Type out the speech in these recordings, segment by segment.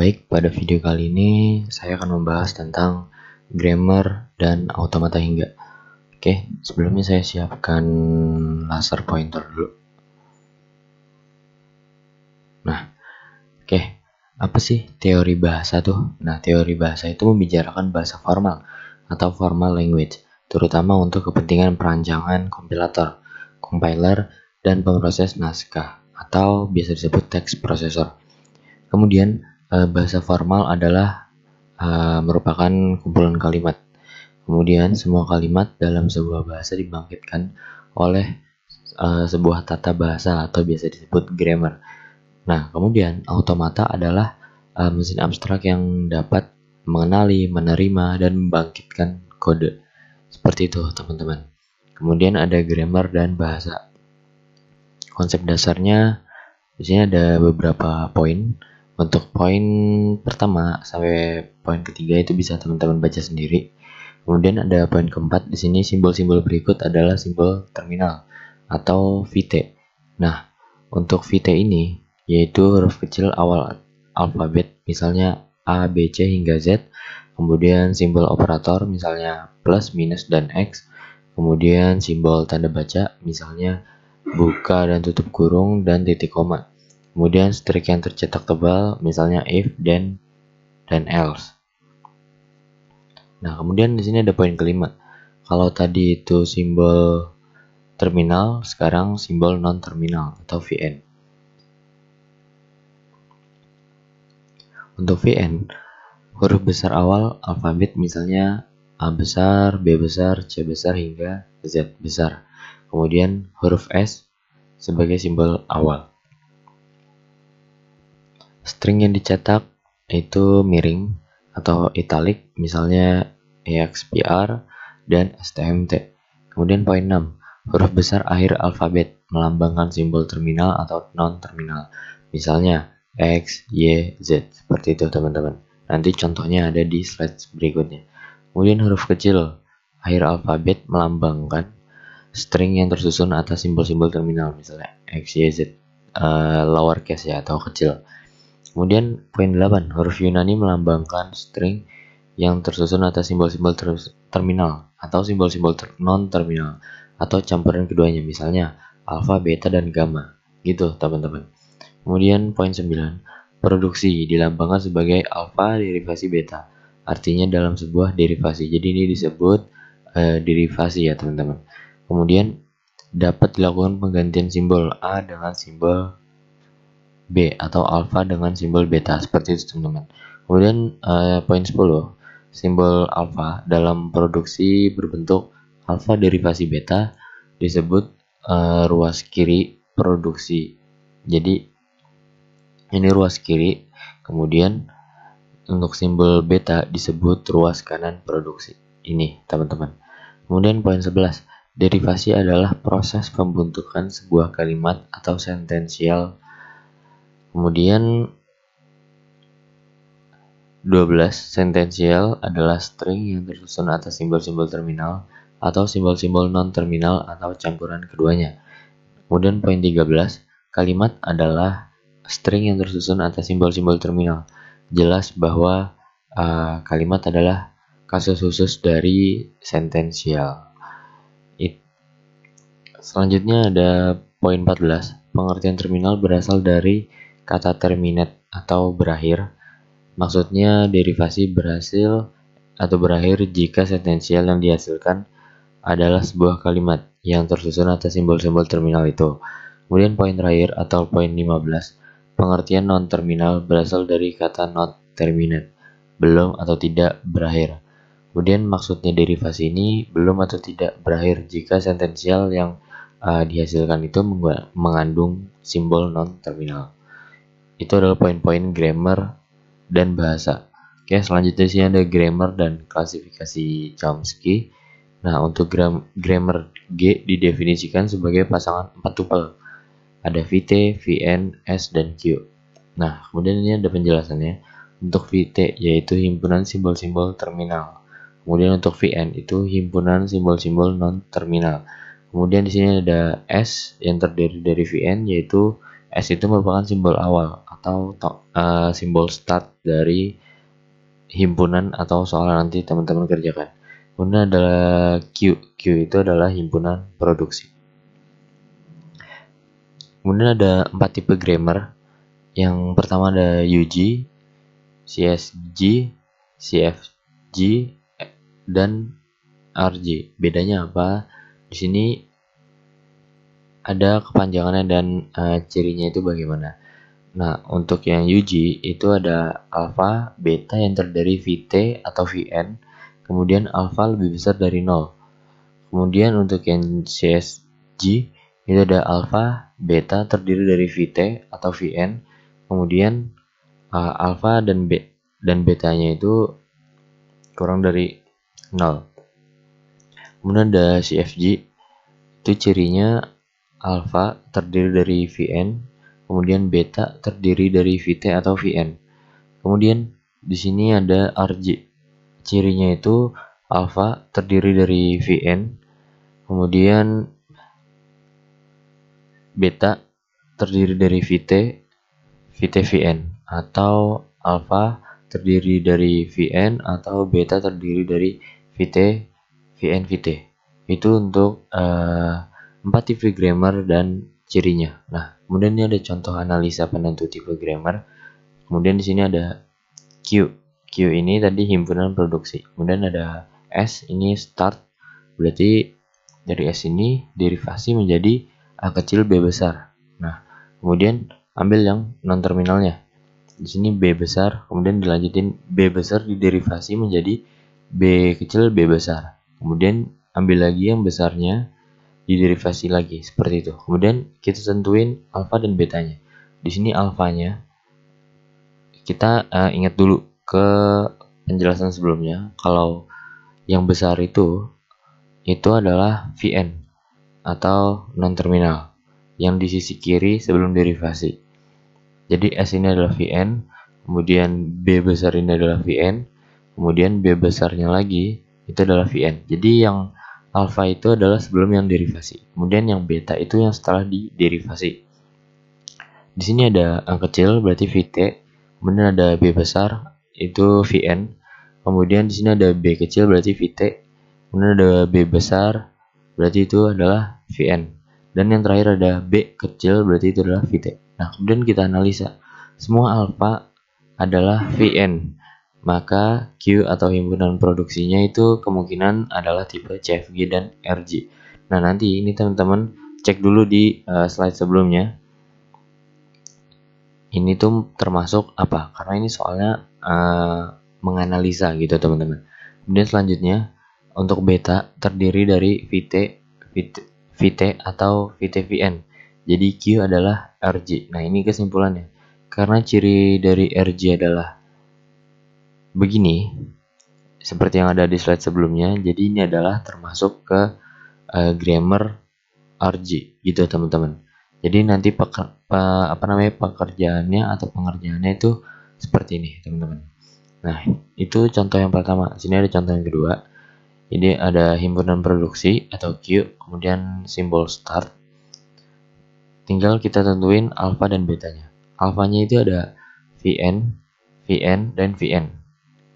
Baik, pada video kali ini saya akan membahas tentang grammar dan automata hingga. Oke, sebelumnya saya siapkan laser pointer dulu. Nah, oke, apa sih teori bahasa tuh? Nah, teori bahasa itu membicarakan bahasa formal atau formal language, terutama untuk kepentingan perancangan kompilator, compiler, dan pemroses naskah atau biasa disebut text processor. Kemudian, Eh, bahasa formal adalah uh, merupakan kumpulan kalimat. Kemudian semua kalimat dalam sebuah bahasa dibangkitkan oleh uh, sebuah tata bahasa atau biasa disebut grammar. Nah, kemudian automata adalah uh, mesin abstrak yang dapat mengenali, menerima, dan membangkitkan kode. Seperti itu, teman-teman. Kemudian ada grammar dan bahasa. Konsep dasarnya di sini ada beberapa poin untuk poin pertama sampai poin ketiga itu bisa teman-teman baca sendiri. Kemudian ada poin keempat di sini simbol-simbol berikut adalah simbol terminal atau VT. Nah, untuk VT ini yaitu huruf kecil awal alfabet misalnya A, B, C hingga Z. Kemudian simbol operator misalnya plus, minus dan X. Kemudian simbol tanda baca misalnya buka dan tutup kurung dan titik koma. Kemudian string yang tercetak tebal, misalnya if, then, dan else. Nah, kemudian di sini ada poin kelima. Kalau tadi itu simbol terminal, sekarang simbol non-terminal atau VN. Untuk VN, huruf besar awal alfabet misalnya A besar, B besar, C besar, hingga Z besar. Kemudian huruf S sebagai simbol awal string yang dicetak itu miring atau italic misalnya EXPR dan STMT. Kemudian poin 6, huruf besar akhir alfabet melambangkan simbol terminal atau non-terminal. Misalnya X, Y, Z seperti itu teman-teman. Nanti contohnya ada di slide berikutnya. Kemudian huruf kecil akhir alfabet melambangkan string yang tersusun atas simbol-simbol terminal misalnya X, Y, Z uh, eh, lowercase ya atau kecil. Kemudian poin 8, huruf Yunani melambangkan string yang tersusun atas simbol-simbol ter terminal atau simbol-simbol ter non-terminal atau campuran keduanya misalnya alfa, beta, dan gamma. Gitu, teman-teman. Kemudian poin 9, produksi dilambangkan sebagai alfa derivasi beta. Artinya dalam sebuah derivasi. Jadi ini disebut uh, derivasi ya, teman-teman. Kemudian dapat dilakukan penggantian simbol A dengan simbol B atau alfa dengan simbol beta seperti itu teman-teman. Kemudian eh, poin 10 simbol alfa dalam produksi berbentuk alfa derivasi beta disebut eh, ruas kiri produksi. Jadi ini ruas kiri, kemudian untuk simbol beta disebut ruas kanan produksi. Ini teman-teman. Kemudian poin 11 Derivasi adalah proses pembentukan sebuah kalimat atau sentensial Kemudian 12. Sentensial adalah string yang tersusun atas simbol-simbol terminal atau simbol-simbol non-terminal atau campuran keduanya. Kemudian poin 13, kalimat adalah string yang tersusun atas simbol-simbol terminal. Jelas bahwa uh, kalimat adalah kasus khusus dari sentensial. Selanjutnya ada poin 14, pengertian terminal berasal dari kata terminate atau berakhir, maksudnya derivasi berhasil atau berakhir jika sentensial yang dihasilkan adalah sebuah kalimat yang tersusun atas simbol-simbol terminal itu. Kemudian poin terakhir atau poin 15, pengertian non-terminal berasal dari kata not terminate, belum atau tidak berakhir. Kemudian maksudnya derivasi ini belum atau tidak berakhir jika sentensial yang uh, dihasilkan itu mengandung simbol non-terminal itu adalah poin-poin grammar dan bahasa. Oke, selanjutnya sih ada grammar dan klasifikasi Chomsky. Nah, untuk gram grammar G didefinisikan sebagai pasangan empat tupel. Ada VT, VN, S, dan Q. Nah, kemudian ini ada penjelasannya. Untuk VT yaitu himpunan simbol-simbol terminal. Kemudian untuk VN itu himpunan simbol-simbol non-terminal. Kemudian di sini ada S yang terdiri dari VN yaitu S itu merupakan simbol awal atau uh, simbol start dari himpunan atau soal nanti teman-teman kerjakan. Kemudian adalah Q. Q itu adalah himpunan produksi. Kemudian ada empat tipe grammar. Yang pertama ada UG, CSG, CFG, dan RG. Bedanya apa? Di sini ada kepanjangannya dan uh, cirinya itu bagaimana. Nah, untuk yang UG itu ada alfa, beta yang terdiri VT atau VN, kemudian alfa lebih besar dari 0. Kemudian untuk yang CSG itu ada alfa, beta terdiri dari VT atau VN, kemudian uh, eh, alfa dan be dan betanya itu kurang dari 0. Kemudian ada CFG itu cirinya Alpha terdiri dari Vn, kemudian beta terdiri dari Vt atau Vn. Kemudian di sini ada Rg. Cirinya itu alpha terdiri dari Vn, kemudian beta terdiri dari Vt, Vt Vn atau alpha terdiri dari Vn atau beta terdiri dari Vt, Vn Vt. Itu untuk uh, 4 tipe grammar dan cirinya. Nah, kemudian ini ada contoh analisa penentu tipe grammar. Kemudian di sini ada Q. Q ini tadi himpunan produksi. Kemudian ada S, ini start. Berarti dari S ini derivasi menjadi A kecil B besar. Nah, kemudian ambil yang non terminalnya. Di sini B besar, kemudian dilanjutin B besar diderivasi menjadi B kecil B besar. Kemudian ambil lagi yang besarnya diderivasi lagi seperti itu. Kemudian kita tentuin alfa dan betanya. Di sini alfanya kita uh, ingat dulu ke penjelasan sebelumnya kalau yang besar itu itu adalah VN atau non terminal yang di sisi kiri sebelum derivasi. Jadi S ini adalah VN, kemudian B besar ini adalah VN, kemudian B besarnya lagi itu adalah VN. Jadi yang Alfa itu adalah sebelum yang derivasi. Kemudian yang beta itu yang setelah di derivasi. Di sini ada A kecil berarti VT, kemudian ada B besar itu VN. Kemudian di sini ada B kecil berarti VT, kemudian ada B besar berarti itu adalah VN. Dan yang terakhir ada B kecil berarti itu adalah VT. Nah, kemudian kita analisa. Semua alfa adalah VN maka Q atau himpunan produksinya itu kemungkinan adalah tipe CFG dan RG. Nah, nanti ini teman-teman cek dulu di uh, slide sebelumnya. Ini tuh termasuk apa? Karena ini soalnya uh, menganalisa gitu, teman-teman. Kemudian selanjutnya untuk beta terdiri dari VT, VT, VT atau VTVN. Jadi Q adalah RG. Nah, ini kesimpulannya. Karena ciri dari RG adalah begini seperti yang ada di slide sebelumnya jadi ini adalah termasuk ke uh, grammar RG gitu teman-teman jadi nanti peker, pe, apa namanya pekerjaannya atau pengerjaannya itu seperti ini teman-teman nah itu contoh yang pertama sini ada contoh yang kedua ini ada himpunan produksi atau Q kemudian simbol start tinggal kita tentuin alfa dan betanya alfanya itu ada VN VN dan VN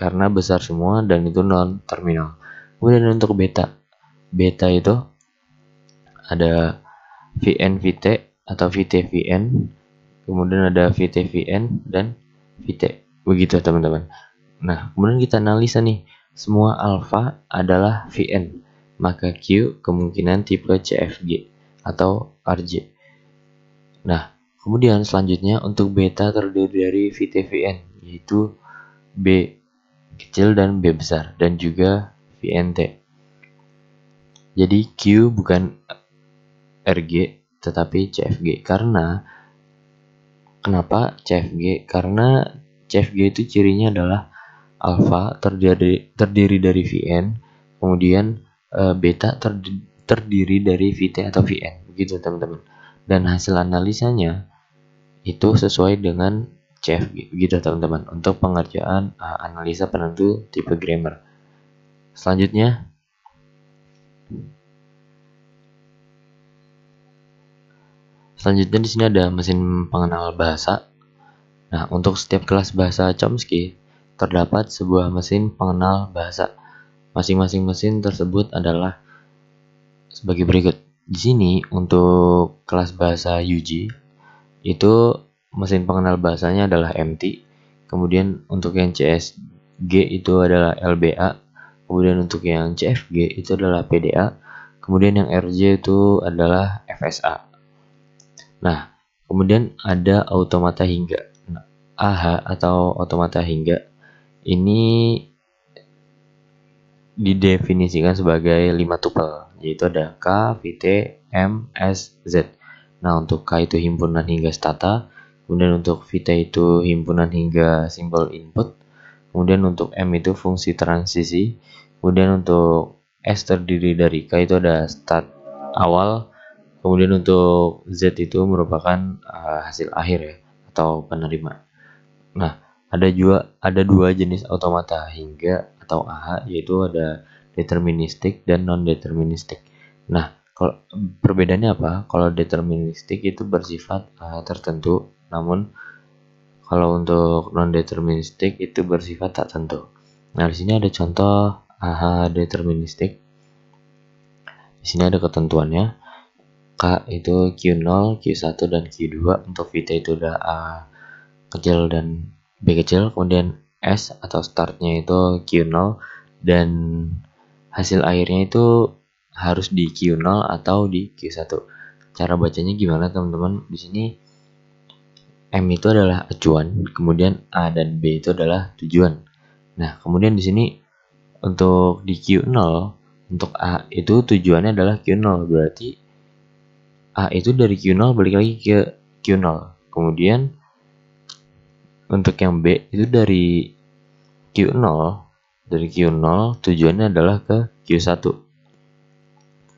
karena besar semua dan itu non terminal. Kemudian untuk beta. Beta itu ada VN VT atau VTVN, kemudian ada VTVN dan VT. Begitu teman-teman. Nah, kemudian kita analisa nih. Semua alfa adalah VN, maka Q kemungkinan tipe CFG atau RJ. Nah, kemudian selanjutnya untuk beta terdiri dari VTVN, yaitu B kecil dan B besar dan juga VNT. Jadi Q bukan RG tetapi CFG karena kenapa CFG? Karena CFG itu cirinya adalah alfa terdiri terdiri dari VN, kemudian e, beta terdiri dari VT atau VN begitu teman-teman. Dan hasil analisanya itu sesuai dengan Chef, gitu teman-teman untuk pengerjaan uh, analisa penentu tipe grammar. Selanjutnya Selanjutnya di sini ada mesin pengenal bahasa. Nah, untuk setiap kelas bahasa Chomsky terdapat sebuah mesin pengenal bahasa. Masing-masing mesin tersebut adalah sebagai berikut. Di sini untuk kelas bahasa UG itu mesin pengenal bahasanya adalah MT. Kemudian untuk yang CSG itu adalah LBA. Kemudian untuk yang CFG itu adalah PDA. Kemudian yang RJ itu adalah FSA. Nah, kemudian ada automata hingga. AH atau automata hingga ini didefinisikan sebagai 5 tupel, yaitu ada K, VT, M, S, Z. Nah, untuk K itu himpunan hingga stata, Kemudian untuk vita itu himpunan hingga simbol input. Kemudian untuk M itu fungsi transisi. Kemudian untuk S terdiri dari K itu ada start awal. Kemudian untuk Z itu merupakan uh, hasil akhir ya atau penerima. Nah, ada juga ada dua jenis otomata hingga atau AH yaitu ada deterministik dan non deterministik. Nah, kalau perbedaannya apa? Kalau deterministik itu bersifat uh, tertentu namun kalau untuk non deterministik itu bersifat tak tentu. Nah, di sini ada contoh aha deterministik. Di sini ada ketentuannya. K itu Q0, Q1 dan Q2 untuk Vita itu ada A kecil dan B kecil, kemudian S atau startnya itu Q0 dan hasil akhirnya itu harus di Q0 atau di Q1. Cara bacanya gimana teman-teman? Di sini M itu adalah acuan, kemudian A dan B itu adalah tujuan. Nah, kemudian di sini untuk di Q0 untuk A itu tujuannya adalah Q0 berarti A itu dari Q0 balik lagi ke Q0 kemudian untuk yang B itu dari Q0 dari Q0 tujuannya adalah ke Q1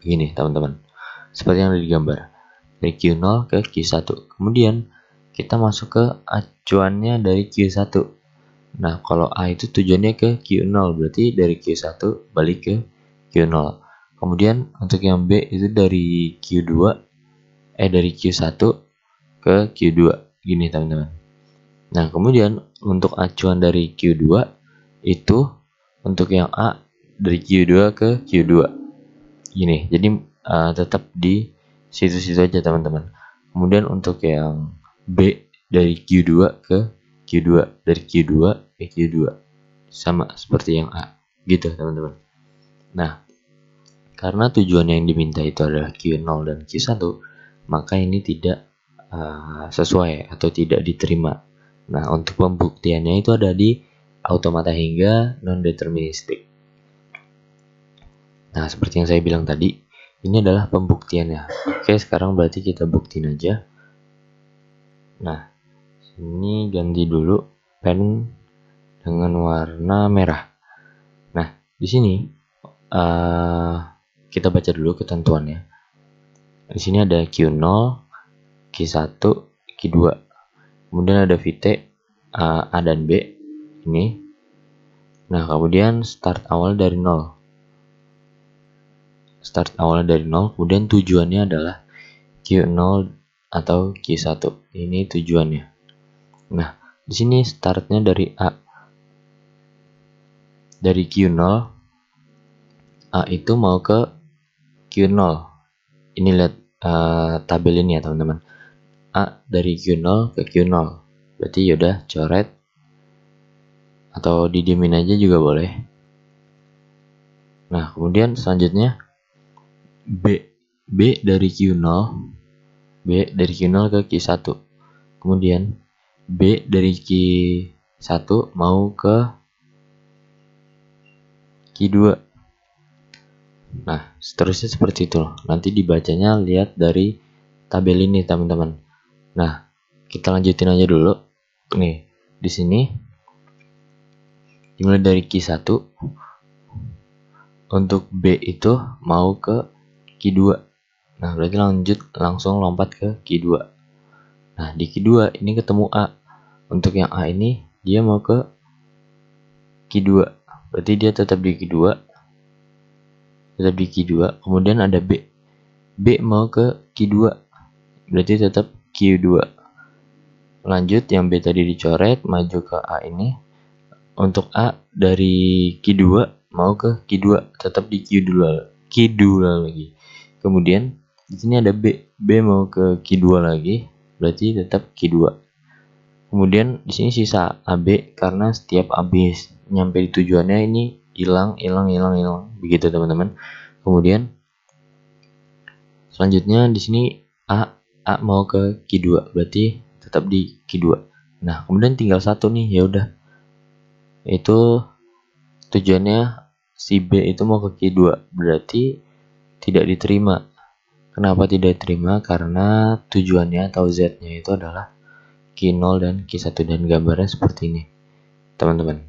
gini teman-teman seperti yang ada di gambar dari Q0 ke Q1 kemudian kita masuk ke acuannya dari Q1. Nah, kalau A itu tujuannya ke Q0, berarti dari Q1 balik ke Q0. Kemudian untuk yang B itu dari Q2 eh dari Q1 ke Q2. Gini, teman-teman. Nah, kemudian untuk acuan dari Q2 itu untuk yang A dari Q2 ke Q2. Gini, jadi uh, tetap di situ-situ aja, teman-teman. Kemudian untuk yang B dari Q2 ke Q2 dari Q2 ke Q2 sama seperti yang A gitu teman-teman nah karena tujuan yang diminta itu adalah Q0 dan Q1 maka ini tidak uh, sesuai atau tidak diterima nah untuk pembuktiannya itu ada di automata hingga non-deterministik nah seperti yang saya bilang tadi ini adalah pembuktiannya oke sekarang berarti kita buktiin aja Nah, sini ganti dulu pen dengan warna merah. Nah, di sini uh, kita baca dulu ketentuannya. Di sini ada Q0, Q1, Q2. Kemudian ada VT uh, eh, A dan B ini. Nah, kemudian start awal dari 0 start awal dari 0 kemudian tujuannya adalah Q0 atau Q1. Ini tujuannya. Nah, di sini startnya dari A. Dari Q0, A itu mau ke Q0. Ini lihat uh, tabel ini ya teman-teman. A dari Q0 ke Q0. Berarti yaudah coret. Atau didiemin aja juga boleh. Nah, kemudian selanjutnya B. B dari Q0 B dari Q0 ke Q1. Kemudian B dari Q1 mau ke Q2. Nah, seterusnya seperti itu loh. Nanti dibacanya lihat dari tabel ini, teman-teman. Nah, kita lanjutin aja dulu. Nih, di sini dimulai dari Q1 untuk B itu mau ke Q2 Nah, berarti lanjut langsung lompat ke Q2. Nah, di Q2 ini ketemu A. Untuk yang A ini, dia mau ke Q2. Berarti dia tetap di Q2. Tetap di Q2. Kemudian ada B. B mau ke Q2. Berarti tetap Q2. Lanjut, yang B tadi dicoret, maju ke A ini. Untuk A dari Q2 mau ke Q2, tetap di Q2, Q2 lagi. Kemudian di sini ada B B mau ke Q2 lagi berarti tetap Q2 kemudian di sini sisa AB karena setiap AB nyampe di tujuannya ini hilang hilang hilang hilang begitu teman-teman kemudian selanjutnya di sini A A mau ke Q2 berarti tetap di Q2 nah kemudian tinggal satu nih ya udah itu tujuannya si B itu mau ke Q2 berarti tidak diterima Kenapa tidak diterima? Karena tujuannya atau Z-nya itu adalah Q0 dan Q1 dan gambarnya seperti ini. Teman-teman,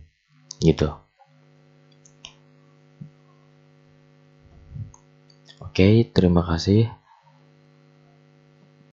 gitu. Oke, terima kasih.